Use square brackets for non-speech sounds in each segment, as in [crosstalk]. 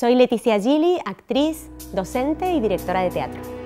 Soy Leticia Gili, actriz, docente y directora de teatro.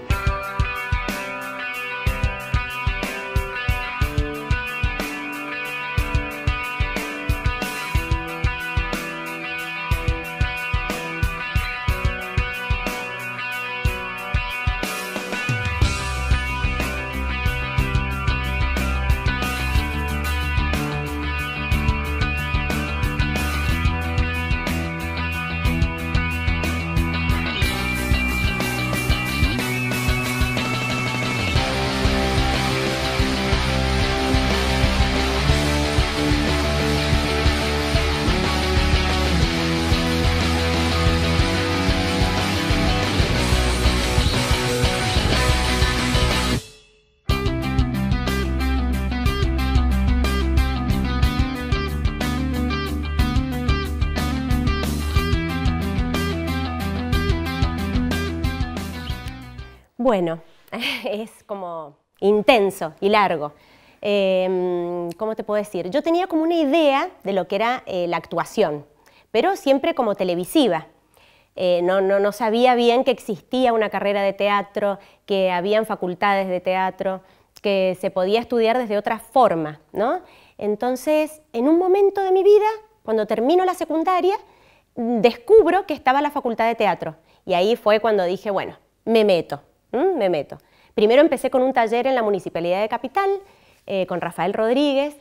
Bueno, [laughs] es como intenso y largo. Em, ¿Cómo te puedo decir? Yo tenía como una idea de lo que era eh, la actuación, pero siempre como televisiva. Eh, no, no, sabía bien que existía una carrera de teatro, que habían facultades de teatro, que se podía estudiar desde otra forma, ¿no? Entonces, en un momento de mi vida, cuando termino la secundaria, descubro que estaba la facultad de teatro. Y ahí fue cuando dije, bueno, me meto. Mm, me meto. Primero empecé con un taller en la Municipalidad de Capital, eh, con Rafael Rodríguez,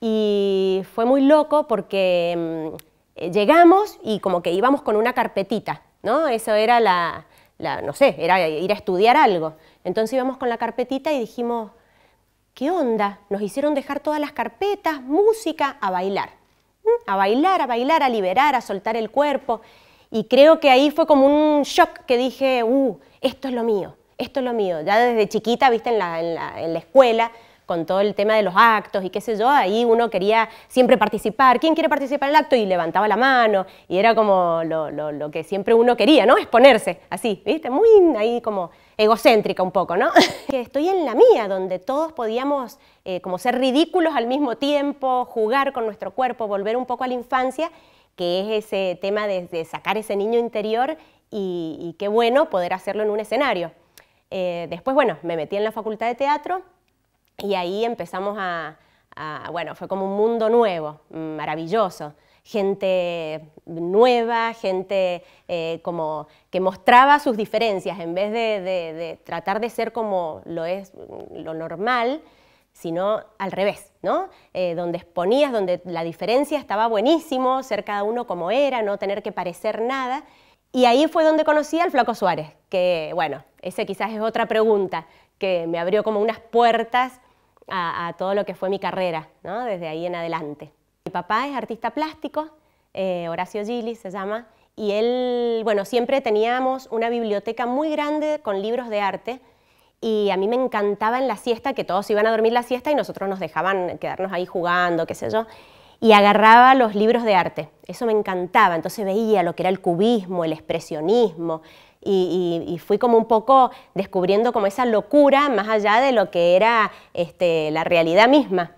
y fue muy loco porque mm, eh, llegamos y como que íbamos con una carpetita, ¿no? Eso era la, no sé, era ir a estudiar algo. Entonces íbamos con la carpetita y dijimos, ¿qué onda? Nos hicieron dejar todas las carpetas, música, a bailar. Mm, a bailar, a bailar, a liberar, a soltar el cuerpo. Y creo que ahí fue como un shock que dije, uh, esto es lo mío esto es lo mío. Ya desde chiquita, viste, en la, en la, escuela, con todo el tema de los actos y qué sé yo, ahí uno quería siempre participar. ¿Quién quiere participar en el acto? Y levantaba la mano y era como lo, que siempre uno quería, ¿no? Exponerse, así, ¿viste? Muy ahí como egocéntrica un poco, ¿no? [laughs] Que estoy en la mía, donde todos podíamos eh, como ser ridículos al mismo tiempo, jugar con nuestro cuerpo, volver un poco a la infancia, que es ese tema de, sacar ese niño interior y qué bueno poder hacerlo en un escenario. Eh, después, bueno, me metí en la facultad de teatro y ahí empezamos a, bueno, fue como un mundo nuevo, maravilloso. Gente nueva, gente eh, como que mostraba sus diferencias en vez de, tratar de ser como lo es lo normal, sino al revés, ¿no? Eh, donde exponías, donde la diferencia estaba buenísimo, ser cada uno como era, no tener que parecer nada, y ahí fue donde conocí al Flaco Suárez, que bueno, ese quizás es otra pregunta, que me abrió como unas puertas a, todo lo que fue mi carrera, ¿no? desde ahí en adelante. Mi papá es artista plástico, eh, Horacio Gili se llama, y él, bueno, siempre teníamos una biblioteca muy grande con libros de arte, y a mí me encantaba en la siesta que todos iban a dormir la siesta y nosotros nos dejaban quedarnos ahí jugando, qué sé yo y agarraba los libros de arte. Eso me encantaba. Entonces veía lo que era el cubismo, el expresionismo, y, fui como un poco descubriendo como esa locura más allá de lo que era este, la realidad misma.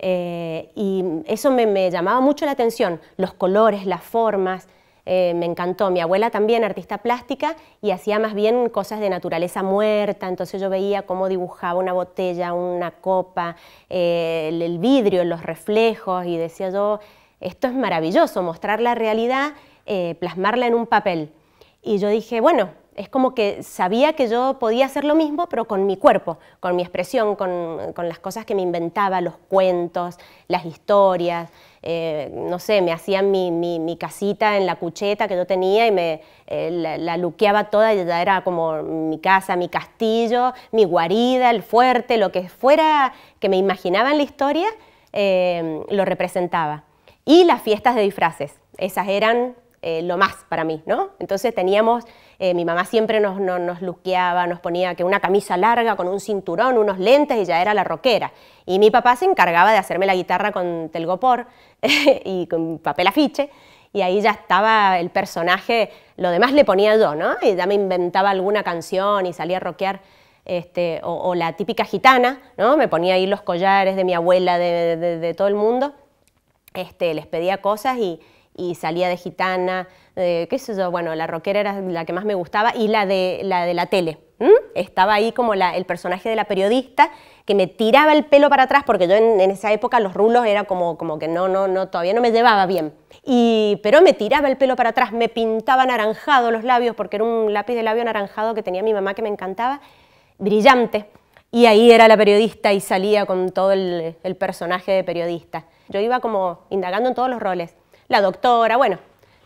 Eh, y eso me, llamaba mucho la atención, los colores, las formas, eh, me encantó. Mi abuela también, artista plástica, y hacía más bien cosas de naturaleza muerta, entonces yo veía cómo dibujaba una botella, una copa, eh, el vidrio, los reflejos, y decía yo, esto es maravilloso, mostrar la realidad, eh, plasmarla en un papel. Y yo dije, bueno, es como que sabía que yo podía hacer lo mismo, pero con mi cuerpo, con mi expresión, con, con las cosas que me inventaba, los cuentos, las historias. Eh, no sé, me hacían mi, mi, casita en la cucheta que yo tenía y me eh, la, luqueaba toda y ya era como mi casa, mi castillo, mi guarida, el fuerte, lo que fuera que me imaginaba en la historia, eh, lo representaba. Y las fiestas de disfraces, esas eran lo más para mí, ¿no? Entonces teníamos eh, mi mamá siempre nos, nos luqueaba, nos ponía que una camisa larga con un cinturón, unos lentes y ya era la rockera. Y mi papá se encargaba de hacerme la guitarra con telgopor [laughs] y con papel afiche y ahí ya estaba el personaje, lo demás le ponía yo, ¿no? Y ya me inventaba alguna canción y salía a rockear, este, o, la típica gitana, ¿no? Me ponía ahí los collares de mi abuela, de, todo el mundo, este, les pedía cosas y, y salía de gitana, qué sé yo, bueno, la rockera era la que más me gustaba y la de la, de la tele. Estaba ahí como la, el personaje de la periodista que me tiraba el pelo para atrás porque yo en, esa época los rulos era como, como que no, no, no, todavía no me llevaba bien. Y, pero me tiraba el pelo para atrás, me pintaba anaranjado los labios porque era un lápiz de labio anaranjado que tenía mi mamá que me encantaba, brillante. Y ahí era la periodista y salía con todo el personaje de periodista. Yo iba como indagando en todos los roles. La doctora, bueno,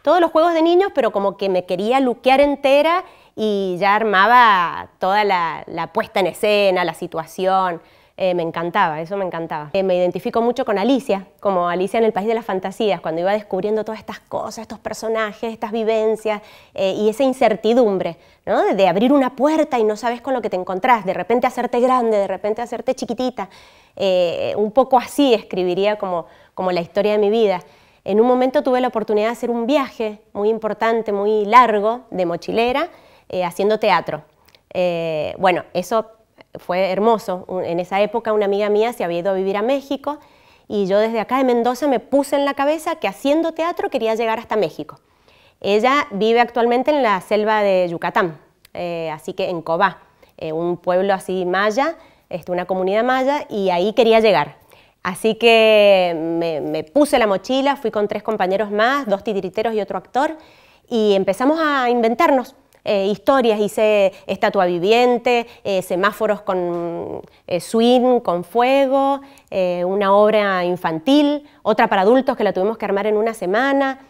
todos los juegos de niños, pero como que me quería luquear entera y ya armaba toda la, puesta en escena, la situación. Eh, me encantaba, eso me encantaba. Eh, me identifico mucho con Alicia, como Alicia en el País de las Fantasías, cuando iba descubriendo todas estas cosas, estos personajes, estas vivencias eh, y esa incertidumbre, ¿no? De abrir una puerta y no sabes con lo que te encontrás, de repente hacerte grande, de repente hacerte chiquitita. un poco así escribiría como la historia de mi vida. En un momento tuve la oportunidad de hacer un viaje muy importante, muy largo, de mochilera, eh, haciendo teatro. Eh, bueno, eso fue hermoso. En esa época una amiga mía se había ido a vivir a México y yo desde acá de Mendoza me puse en la cabeza que haciendo teatro quería llegar hasta México. Ella vive actualmente en la selva de Yucatán, eh, así que en Cobá, un pueblo así maya, este, una comunidad maya, y ahí quería llegar. Así que me, puse la mochila, fui con tres compañeros más, dos titiriteros y otro actor, y empezamos a inventarnos. Eh, historias, hice estatua viviente, eh, semáforos con eh, swing, con fuego, una obra infantil, otra para adultos que la tuvimos que armar en una semana.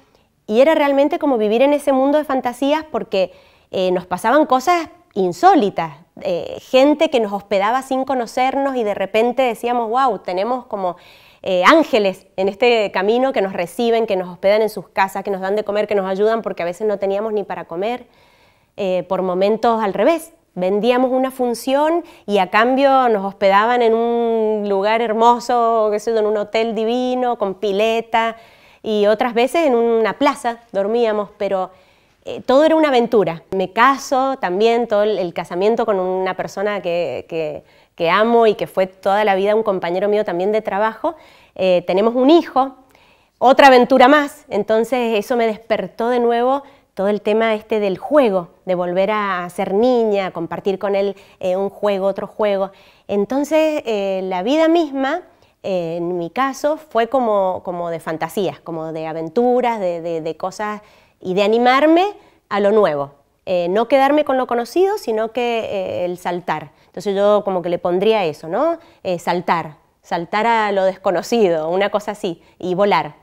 Y era realmente como vivir en ese mundo de fantasías porque nos pasaban cosas insólitas, eh, gente que nos hospedaba sin conocernos y de repente decíamos, wow, tenemos como eh, ángeles en este camino que nos reciben, que nos hospedan en sus casas, que nos dan de comer, que nos ayudan porque a veces no teníamos ni para comer. Eh, por momentos al revés, vendíamos una función y a cambio nos hospedaban en un lugar hermoso, qué sé en un hotel divino, con pileta y otras veces en una plaza dormíamos, pero eh, todo era una aventura. Me caso también, todo el, casamiento con una persona que, amo y que fue toda la vida un compañero mío también de trabajo. Eh, tenemos un hijo, otra aventura más. Entonces eso me despertó de nuevo todo el tema este del juego, de volver a ser niña, compartir con él eh, un juego, otro juego. Entonces la vida misma en mi caso, fue como, como de fantasías, como de aventuras, de, de, de cosas y de animarme a lo nuevo. Eh, no quedarme con lo conocido, sino que eh, el saltar. Entonces yo como que le pondría eso, ¿no? Eh, saltar, saltar a lo desconocido, una cosa así, y volar.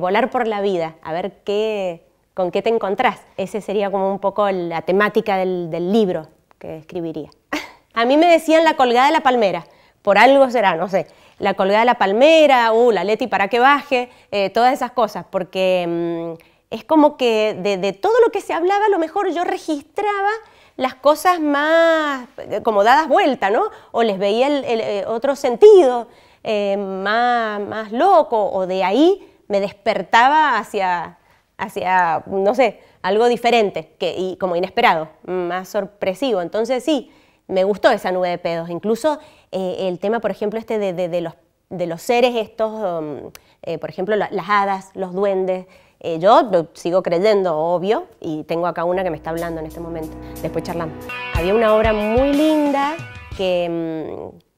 volar por la vida, a ver qué, con qué te encontrás. Esa sería como un poco la temática del, libro que escribiría. [laughs] a mí me decían la colgada de la palmera por algo será, no sé, la colgada de la palmera, uh, la Leti para que baje, todas esas cosas, porque mm, es como que de, todo lo que se hablaba, a lo mejor yo registraba las cosas más eh, como dadas vuelta, ¿no? O les veía el, eh, otro sentido eh, más, loco, o de ahí me despertaba hacia, hacia no sé, algo diferente, que, y como inesperado, más sorpresivo. Entonces sí, me gustó esa nube de pedos. Incluso el tema, por ejemplo, este de, los, de los seres estos, um, por ejemplo, las hadas, los duendes, eh, yo lo sigo creyendo, obvio, y tengo acá una que me está hablando en este momento. Después charlamos. Había una obra muy linda que,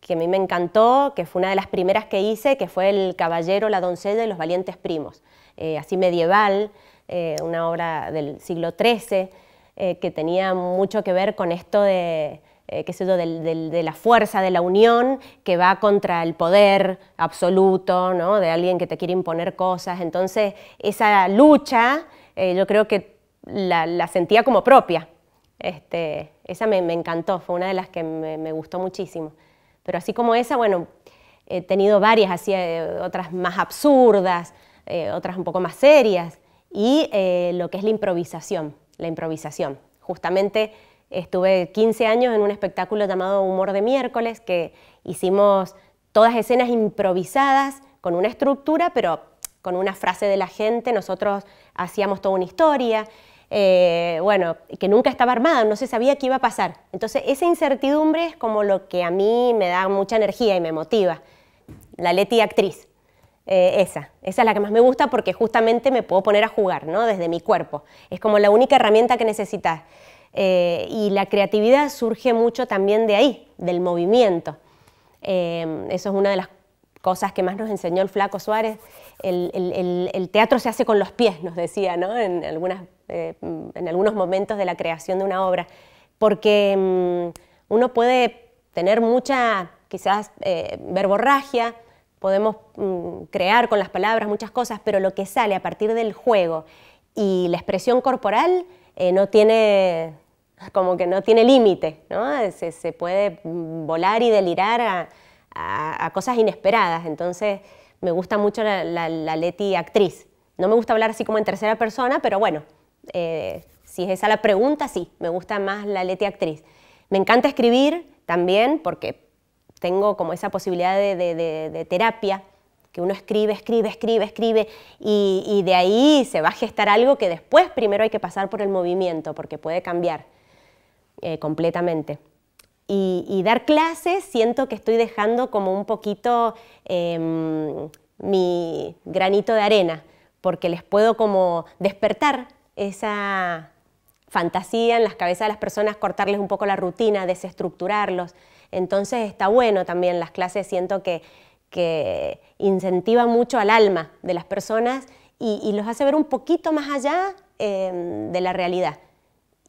mm, a mí me encantó, que fue una de las primeras que hice, que fue El Caballero, la Doncella y los Valientes Primos, eh, así medieval, eh, una obra del siglo XIII, que tenía mucho que ver con esto de, eh, de la fuerza de la unión que va contra el poder absoluto, ¿no? de alguien que te quiere imponer cosas. Entonces, esa lucha eh, yo creo que la, sentía como propia. Este, esa me, encantó, fue una de las que me, gustó muchísimo. Pero así como esa, bueno, he tenido varias, así, eh, otras más absurdas, otras un poco más serias, y lo que es la improvisación, la improvisación. Justamente Estuve 15 años en un espectáculo llamado Humor de Miércoles, que hicimos todas escenas improvisadas con una estructura, pero con una frase de la gente, nosotros hacíamos toda una historia, eh, bueno, que nunca estaba armada, no se sabía qué iba a pasar. Entonces esa incertidumbre es como lo que a mí me da mucha energía y me motiva. La Leti actriz, eh, esa, esa es la que más me gusta porque justamente me puedo poner a jugar, ¿no? Desde mi cuerpo. Es como la única herramienta que necesitas. Eh, y la creatividad surge mucho también de ahí, del movimiento. Eh, eso es una de las cosas que más nos enseñó el flaco Suárez. El, teatro se hace con los pies, nos decía, ¿no? en, algunas, eh, en algunos momentos de la creación de una obra, porque mm, uno puede tener mucha, quizás, verborragia, podemos mm, crear con las palabras muchas cosas, pero lo que sale a partir del juego y la expresión corporal no tiene como que no tiene límite, ¿no? Se, puede volar y delirar a, cosas inesperadas. Entonces, me gusta mucho la, la, Leti actriz. No me gusta hablar así como en tercera persona, pero bueno, eh, si es esa la pregunta, sí, me gusta más la Leti actriz. Me encanta escribir también porque tengo como esa posibilidad de, terapia, que uno escribe, escribe, escribe, escribe, y de ahí se va a gestar algo que después primero hay que pasar por el movimiento, porque puede cambiar. Eh, completamente. Y, dar clases siento que estoy dejando como un poquito em, mi granito de arena, porque les puedo como despertar esa fantasía en las cabezas de las personas, cortarles un poco la rutina, desestructurarlos. Entonces está bueno también las clases, siento que, incentiva mucho al alma de las personas y, los hace ver un poquito más allá em, de la realidad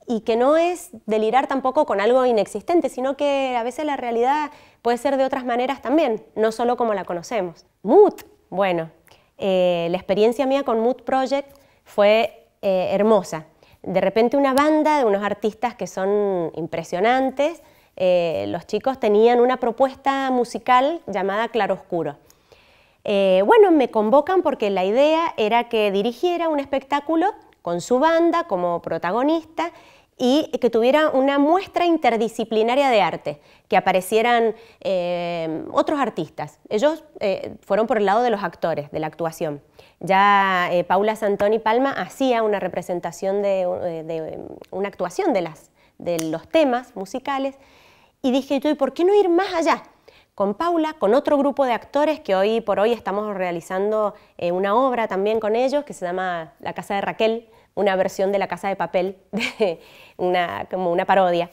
y que no es delirar tampoco con algo inexistente, sino que a veces la realidad puede ser de otras maneras también, no solo como la conocemos. Mood, bueno, eh, la experiencia mía con Mood Project fue eh, hermosa. De repente una banda de unos artistas que son impresionantes, eh, los chicos tenían una propuesta musical llamada Claroscuro. bueno, me convocan porque la idea era que dirigiera un espectáculo con su banda como protagonista y que tuviera una muestra interdisciplinaria de arte, que aparecieran eh, otros artistas. Ellos eh, fueron por el lado de los actores, de la actuación. Ya eh, Paula Santoni Palma hacía una representación de, una actuación de, las, de los temas musicales y dije yo, ¿y por qué no ir más allá? Con Paula, con otro grupo de actores que hoy por hoy estamos realizando una obra también con ellos que se llama La Casa de Raquel, una versión de La Casa de Papel, [laughs] de una, como una parodia.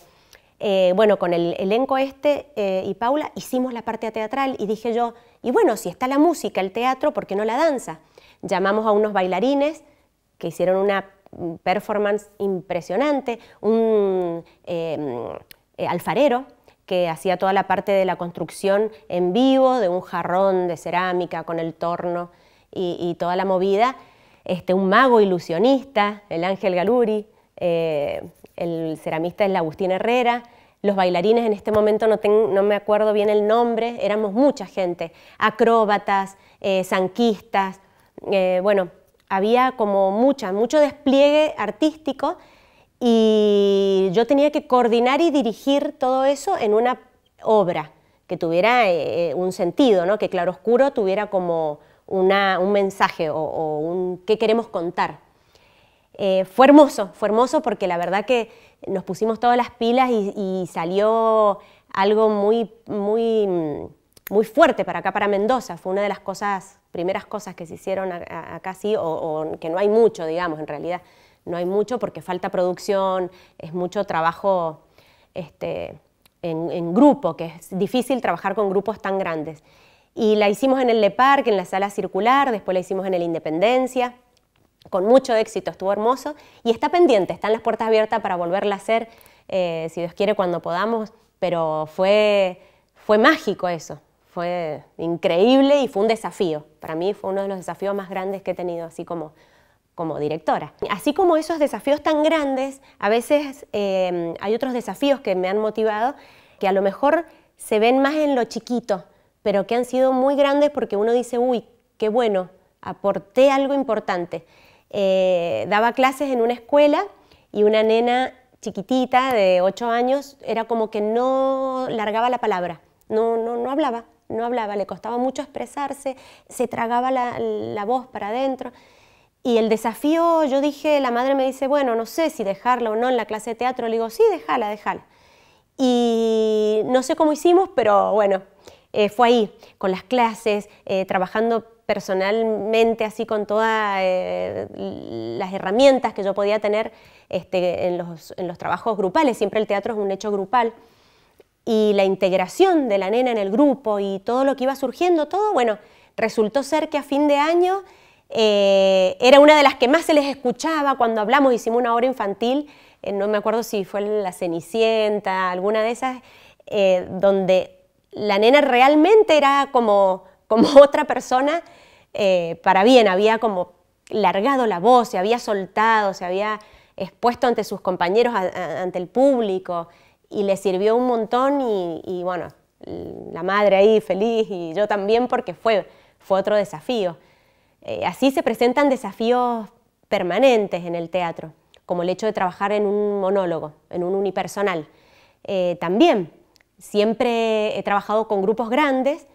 Eh, bueno, con el elenco este eh, y Paula hicimos la parte teatral y dije yo, y bueno, si está la música, el teatro, ¿por qué no la danza? Llamamos a unos bailarines que hicieron una mm, performance impresionante, un em, eh, alfarero que hacía toda la parte de la construcción en vivo de un jarrón de cerámica con el torno y toda la movida, este, un mago ilusionista, el Ángel Galuri, eh, el ceramista es la Agustín Herrera, los bailarines en este momento no, no, me acuerdo bien el nombre, éramos mucha gente, acróbatas, eh, sanquistas, eh, bueno, había como mucha, mucho despliegue artístico y yo tenía que coordinar y dirigir todo eso en una obra que tuviera un sentido, ¿no? que Claroscuro tuviera como un mensaje o, un qué queremos contar. Eh, fue hermoso, fue hermoso porque la verdad que nos pusimos todas las pilas y, salió algo muy, muy, muy fuerte para acá, para Mendoza. Fue una de las cosas, primeras cosas que se hicieron acá, sí, o, que no hay mucho, digamos, en realidad. No hay mucho porque falta producción, es mucho trabajo este, en grupo, que es difícil trabajar con grupos tan grandes. Y la hicimos en el Le Parc, en la sala circular, después la hicimos en el Independencia, con mucho éxito, estuvo hermoso. Y está pendiente, están las puertas abiertas para volverla a hacer, eh, si Dios quiere, cuando podamos. Pero fue, mágico eso, fue increíble y fue un desafío. Para mí fue uno de los desafíos más grandes que he tenido, así como directora. Así como esos desafíos tan grandes, a veces eh, hay otros desafíos que me han motivado que a lo mejor se ven más en lo chiquito, pero que han sido muy grandes porque uno dice, uy, qué bueno, aporté algo importante. Eh, daba clases en una escuela y una nena chiquitita de 8 años era como que no largaba la palabra, no, no, no hablaba, no hablaba, le costaba mucho expresarse, se tragaba la, la voz para adentro. Y el desafío, yo dije, la madre me dice, bueno, no sé si dejarla o no en la clase de teatro. Le digo, sí, déjala, déjala. Y no sé cómo hicimos, pero bueno, eh, fue ahí, con las clases, eh, trabajando personalmente así con todas eh, las herramientas que yo podía tener este, en, los, trabajos grupales. Siempre el teatro es un hecho grupal. Y la integración de la nena en el grupo y todo lo que iba surgiendo, todo, bueno, resultó ser que a fin de año era una de las que más se les escuchaba cuando hablamos, hicimos una obra infantil, no me acuerdo si fue La Cenicienta, alguna de esas, donde la nena realmente era como, [laughs] otra persona eh, para bien, había como largado la voz, se había soltado, se había expuesto ante sus compañeros, ante el público, y le sirvió un montón y, bueno, la madre ahí feliz y yo también porque fue, fue otro desafío. Eh, así se presentan desafíos permanentes en el teatro, como el hecho de trabajar en un monólogo, en un unipersonal. Eh, también siempre he trabajado con grupos grandes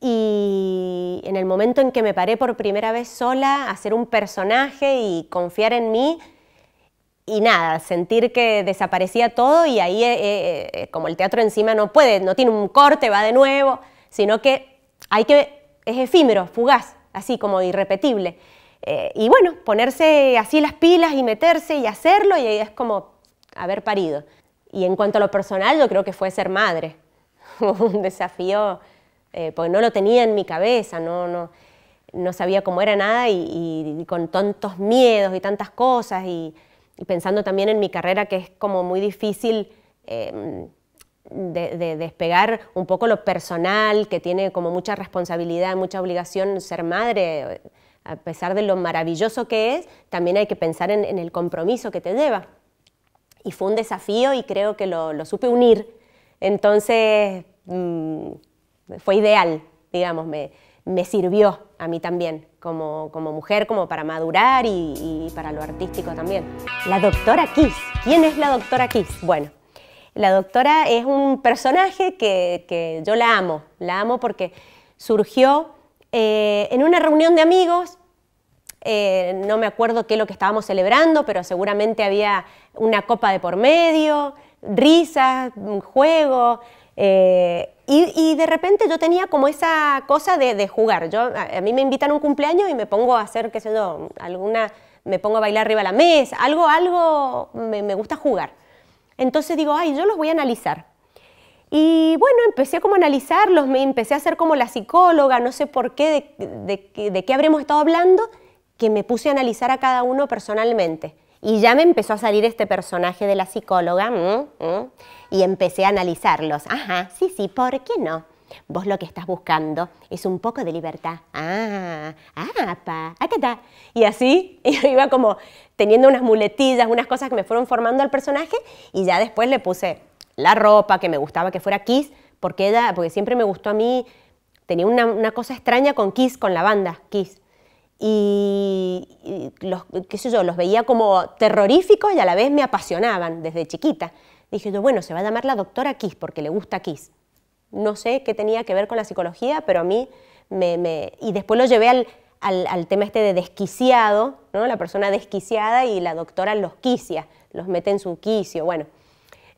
y en el momento en que me paré por primera vez sola, hacer un personaje y confiar en mí, y nada, sentir que desaparecía todo y ahí, eh, eh, eh, como el teatro encima no puede, no tiene un corte, va de nuevo, sino que hay que, es efímero, fugaz, así como irrepetible. y bueno, ponerse así las pilas y meterse y hacerlo y ahí es como haber parido. Y en cuanto a lo personal, yo creo que fue ser madre, [laughs] un desafío, eh, porque no lo tenía en mi cabeza, no, no, sabía cómo era nada y, con tantos miedos y tantas cosas y, pensando también en mi carrera que es como muy difícil em, de, despegar un poco lo personal, que tiene como mucha responsabilidad, mucha obligación ser madre, a pesar de lo maravilloso que es, también hay que pensar en, en el compromiso que te lleva y fue un desafío y creo que lo, supe unir. Entonces mm, fue ideal, digamos, me, sirvió a mí también como, como mujer, como para madurar y, para lo artístico también. La doctora Kiss. ¿Quién es la doctora Kiss? Bueno, la doctora es un personaje que, yo la amo, la amo porque surgió eh, en una reunión de amigos eh, no me acuerdo qué es lo que estábamos celebrando, pero seguramente había una copa de por medio, risas, juego. Eh, y, de repente yo tenía como esa cosa de, jugar. Yo, a, mí me invitan a un cumpleaños y me pongo a hacer, qué sé yo, alguna, me pongo a bailar arriba de la mesa, algo, algo, me, gusta jugar. Entonces digo, ay, yo los voy a analizar. Y bueno, empecé como a analizarlos, me empecé a hacer como la psicóloga, no sé por qué, de, qué habremos estado hablando, que me puse a analizar a cada uno personalmente. Y ya me empezó a salir este personaje de la psicóloga mm, mm, y empecé a analizarlos. Ajá, sí, sí, ¿por qué no? Vos lo que estás buscando es un poco de libertad. Ah, ah, pa, acá Y así [laughs] iba como teniendo unas muletillas, unas cosas que me fueron formando al personaje y ya después le puse la ropa que me gustaba que fuera Kiss, porque porque siempre me gustó a mí, tenía una, una cosa extraña con Kiss, con la banda Kiss y, los, qué yo, los veía como terroríficos y a la vez me apasionaban desde chiquita. Dije yo, bueno, se va a llamar la doctora Kiss porque le gusta Kiss. No sé qué tenía que ver con la psicología, pero a mí me... Y después lo llevé al, tema este de desquiciado, ¿no? la persona desquiciada y la doctora los quicia, los mete en su quicio, bueno.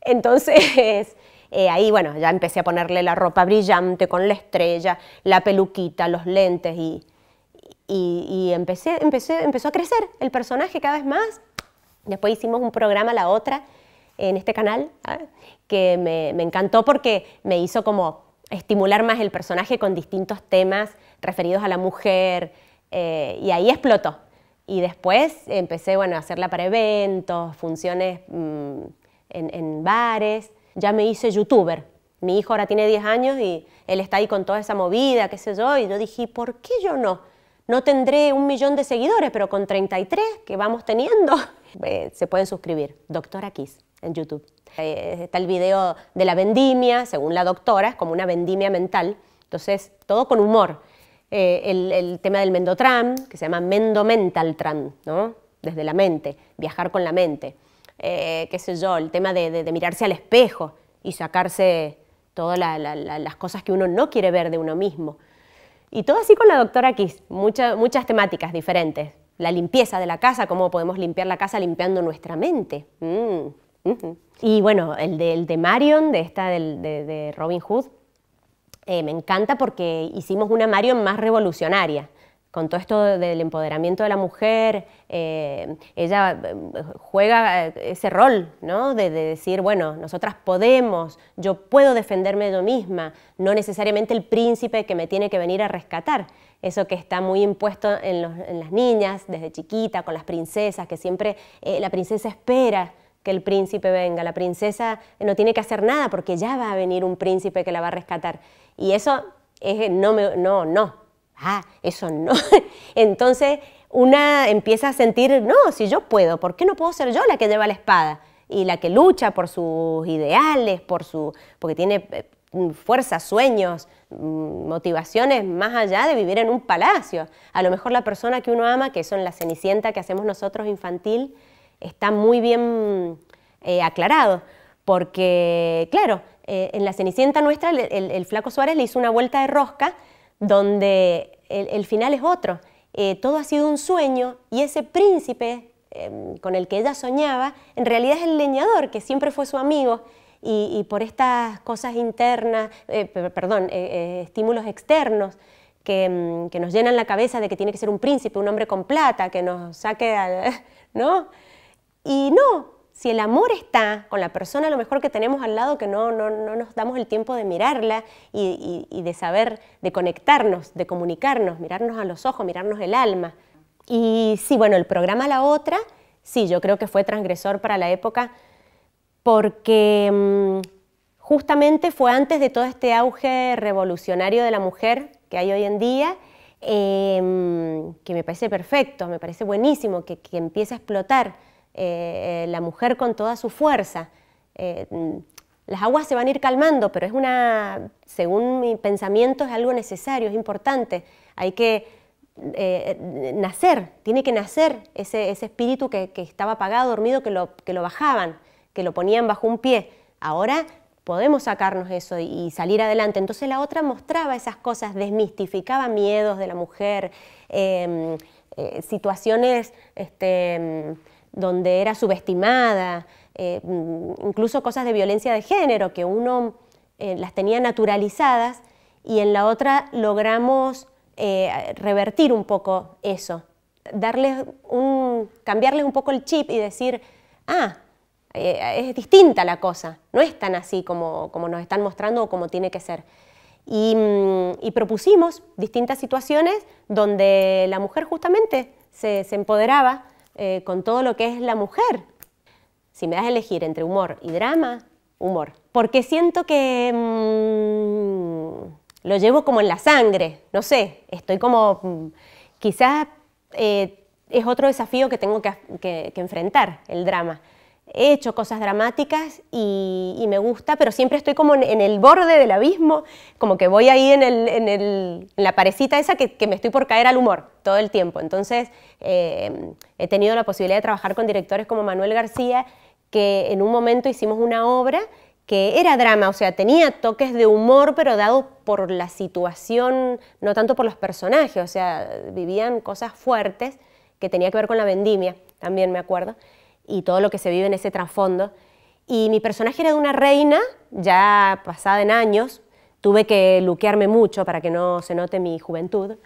Entonces, [laughs] eh, ahí bueno, ya empecé a ponerle la ropa brillante con la estrella, la peluquita, los lentes y y, empecé, empecé, empezó a crecer el personaje cada vez más. Después hicimos un programa La Otra en este canal, ah, que me, encantó porque me hizo como estimular más el personaje con distintos temas referidos a la mujer, eh, y ahí explotó. Y después empecé bueno, a hacerla para eventos, funciones mm, en, en, bares. Ya me hice youtuber. Mi hijo ahora tiene 10 años y él está ahí con toda esa movida, qué sé yo, y yo dije, ¿por qué yo no? No tendré un millón de seguidores, pero con 33 que vamos teniendo, [laughs] eh, se pueden suscribir. Doctora Kiss en YouTube. Eh, está el video de la vendimia, según la doctora, es como una vendimia mental. Entonces, todo con humor. Eh, el, tema del mendotram, que se llama Mendo-Mental-Tran, tram, ¿no? Desde la mente, viajar con la mente. qué sé yo, el tema de, mirarse al espejo y sacarse todas las cosas que uno no quiere ver de uno mismo. Y todo así con la doctora Kiss, muchas muchas temáticas diferentes. La limpieza de la casa, cómo podemos limpiar la casa limpiando nuestra mente. Mm, y bueno, el de, de, Marion, de esta de, Robin Hood, eh, me encanta porque hicimos una Marion más revolucionaria con todo esto del empoderamiento de la mujer, eh, ella eh, juega eh, ese rol, ¿no? De, decir, bueno, nosotras podemos, yo puedo defenderme yo misma, no necesariamente el príncipe que me tiene que venir a rescatar. Eso que está muy impuesto en, las niñas desde chiquita, con las princesas, que siempre la princesa espera que el príncipe venga, la princesa no tiene que hacer nada porque ya va a venir un príncipe que la va a rescatar. Y eso es no, me, no, no, Ah, eso no. [laughs] Entonces una empieza a sentir, no, si yo puedo, ¿por qué no puedo ser yo la que lleva la espada? Y la que lucha por sus ideales, por su, porque tiene eh, fuerzas, sueños, mm, motivaciones más allá de vivir en un palacio. A lo mejor la persona que uno ama, que son la cenicienta que hacemos nosotros infantil, está muy bien eh, aclarado, porque claro, eh, en la cenicienta nuestra el flaco Suárez le hizo una vuelta de rosca donde el, final es otro. Eh, todo ha sido un sueño y ese príncipe em, con el que ella soñaba, en realidad es el leñador, que siempre fue su amigo, y, por estas cosas internas, eh, perdón, eh, estímulos externos, que, em, que, nos llenan la cabeza de que tiene que ser un príncipe, un hombre con plata, que nos saque al... [laughs] ¿no? Y no, si el amor está con la persona a lo mejor que tenemos al lado, que no, nos damos el tiempo de mirarla y, de saber, de conectarnos, de comunicarnos, mirarnos a los ojos, mirarnos el alma. Y sí, bueno, el programa La Otra, sí, yo creo que fue transgresor para la época porque mm, justamente fue antes de todo este auge revolucionario de la mujer que hay hoy en día. Em, que me parece perfecto, me parece buenísimo que, que empiece a explotar eh, eh, la mujer con toda su fuerza. Eh, mm, las aguas se van a ir calmando, pero es una, según mi pensamiento, es algo necesario, es importante. Hay que nacer, tiene que nacer ese, espíritu que, estaba apagado, dormido, que lo, que lo bajaban, que lo ponían bajo un pie. Ahora podemos sacarnos eso y, salir adelante. Entonces la otra mostraba esas cosas, desmistificaba miedos de la mujer, em, situaciones... Este, donde era subestimada, eh, mm, incluso cosas de violencia de género que uno eh, las tenía naturalizadas y en la otra logramos eh, revertir un poco eso, darles un, cambiarles un poco el chip y decir, ah, es distinta la cosa, no es tan así como, nos están mostrando o como tiene que ser. Y, mm, propusimos distintas situaciones donde la mujer justamente se empoderaba eh, con todo lo que es la mujer. Si me das a elegir entre humor y drama, humor. Porque siento que mm, lo llevo como en la sangre, no sé, estoy como, mm, quizás eh, es otro desafío que tengo que enfrentar, el drama he hecho cosas dramáticas y, me gusta, pero siempre estoy como en, el borde del abismo, como que voy ahí en, la parecita esa que, me estoy por caer al humor todo el tiempo. Entonces eh, he tenido la posibilidad de trabajar con directores como Manuel García, que en un momento hicimos una obra que era drama, o sea, tenía toques de humor, pero dado por la situación, no tanto por los personajes, o sea, vivían cosas fuertes que tenía que ver con la vendimia, también me acuerdo y todo lo que se vive en ese trasfondo. Y mi personaje era de una reina, ya pasada en años, tuve que luquearme mucho para que no se note mi juventud.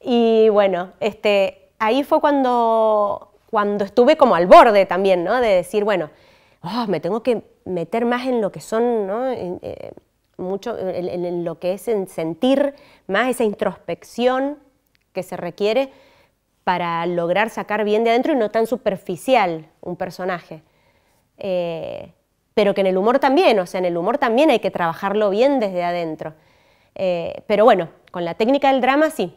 Y bueno, este, ahí fue cuando, cuando estuve como al borde también, ¿no? De decir, bueno, oh, me tengo que meter más en lo que son, ¿no? Eh, mucho en, en, lo que es en sentir más esa introspección que se requiere para lograr sacar bien de adentro y no tan superficial un personaje. Eh, pero que en el humor también, o sea, en el humor también hay que trabajarlo bien desde adentro. Eh, pero bueno, con la técnica del drama sí,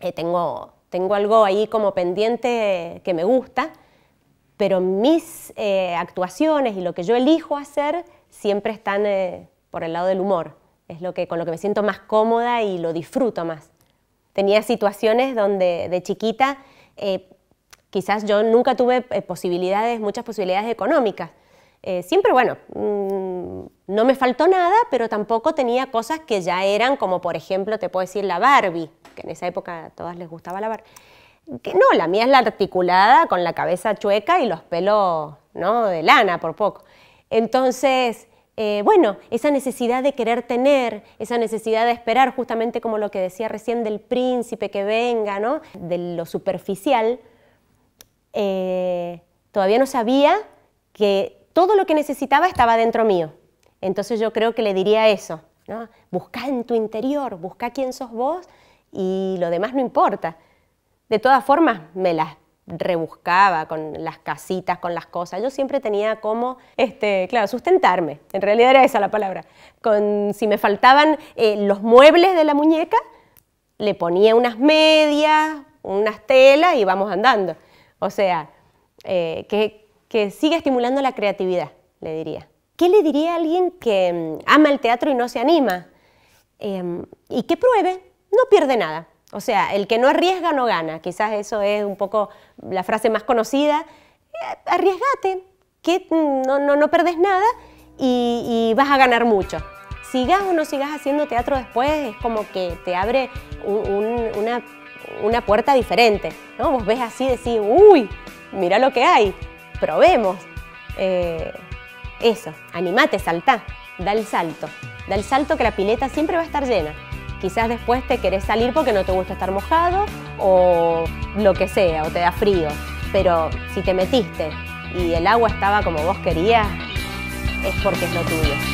eh, tengo, algo ahí como pendiente que me gusta, pero mis actuaciones y lo que yo elijo hacer siempre están por el lado del humor, es lo con lo que me siento más cómoda y lo disfruto más tenía situaciones donde de chiquita eh, quizás yo nunca tuve eh, posibilidades, muchas posibilidades económicas. Eh, siempre, bueno, mm, no me faltó nada, pero tampoco tenía cosas que ya eran como, por ejemplo, te puedo decir la Barbie, que en esa época a todas les gustaba la Barbie. Que no, la mía es la articulada con la cabeza chueca y los pelos ¿no? de lana por poco. Entonces, eh, bueno, esa necesidad de querer tener, esa necesidad de esperar, justamente como lo que decía recién del príncipe que venga, de lo superficial, eh, todavía no sabía que todo lo que necesitaba estaba dentro mío. Entonces yo creo que le diría eso, ¿no? busca en tu interior, busca quién sos vos y lo demás no importa. De todas formas, me las rebuscaba con las casitas, con las cosas. Yo siempre tenía como, este, claro, sustentarme. En realidad era esa la palabra. Con, si me faltaban eh, los muebles de la muñeca, le ponía unas medias, unas telas y vamos andando. O sea, eh, que, que siga estimulando la creatividad, le diría. ¿Qué le diría a alguien que mm, ama el teatro y no se anima? Em, y que pruebe, no pierde nada. O sea, el que no arriesga no gana. Quizás eso es un poco la frase más conocida. Eh, arriesgate, que mm, no, no, perdés nada y, vas a ganar mucho. Sigas o no sigas haciendo teatro después, es como que te abre una, puerta diferente. ¿no? Vos ves así, decís, uy, mira lo que hay, probemos. Eh, eso, animate, saltá, da el salto. Da el salto que la pileta siempre va a estar llena. Quizás después te querés salir porque no te gusta estar mojado o lo que sea, o te da frío. Pero si te metiste y el agua estaba como vos querías, es porque es lo tuyo.